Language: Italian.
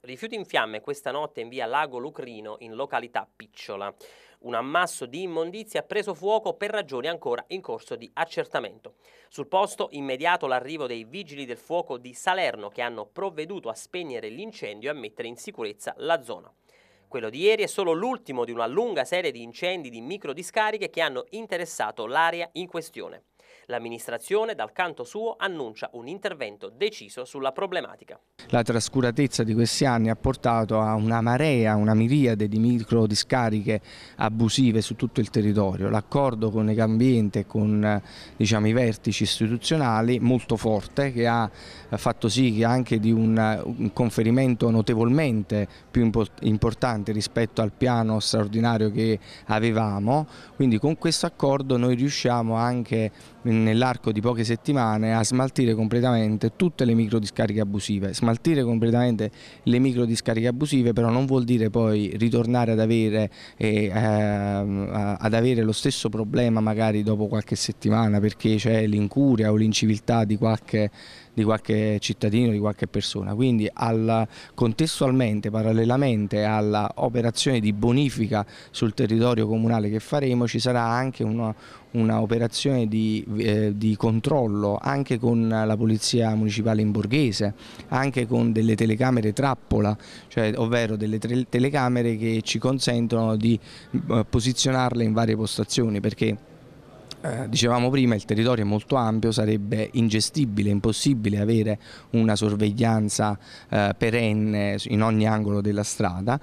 Rifiuti in fiamme questa notte in via Lago Lucrino in località Picciola. Un ammasso di immondizia ha preso fuoco per ragioni ancora in corso di accertamento. Sul posto immediato l'arrivo dei vigili del fuoco di Salerno che hanno provveduto a spegnere l'incendio e a mettere in sicurezza la zona. Quello di ieri è solo l'ultimo di una lunga serie di incendi di microdiscariche che hanno interessato l'area in questione. L'amministrazione dal canto suo annuncia un intervento deciso sulla problematica. La trascuratezza di questi anni ha portato a una marea, una miriade di micro discariche abusive su tutto il territorio. L'accordo con Egambiente e con diciamo, i vertici istituzionali molto forte che ha fatto sì che anche di un, un conferimento notevolmente più importante rispetto al piano straordinario che avevamo, quindi con questo accordo noi riusciamo anche nell'arco di poche settimane a smaltire completamente tutte le micro discariche abusive. Smaltire completamente le micro discariche abusive però non vuol dire poi ritornare ad avere, eh, ehm, ad avere lo stesso problema magari dopo qualche settimana perché c'è l'incuria o l'inciviltà di qualche di qualche cittadino, di qualche persona. Quindi al, contestualmente, parallelamente all'operazione di bonifica sul territorio comunale che faremo, ci sarà anche un'operazione di, eh, di, controllo anche con la polizia municipale in borghese, anche con delle telecamere trappola, cioè, ovvero delle telecamere che ci consentono di eh, posizionarle in varie postazioni perché eh, dicevamo prima il territorio è molto ampio, sarebbe ingestibile, impossibile avere una sorveglianza eh, perenne in ogni angolo della strada,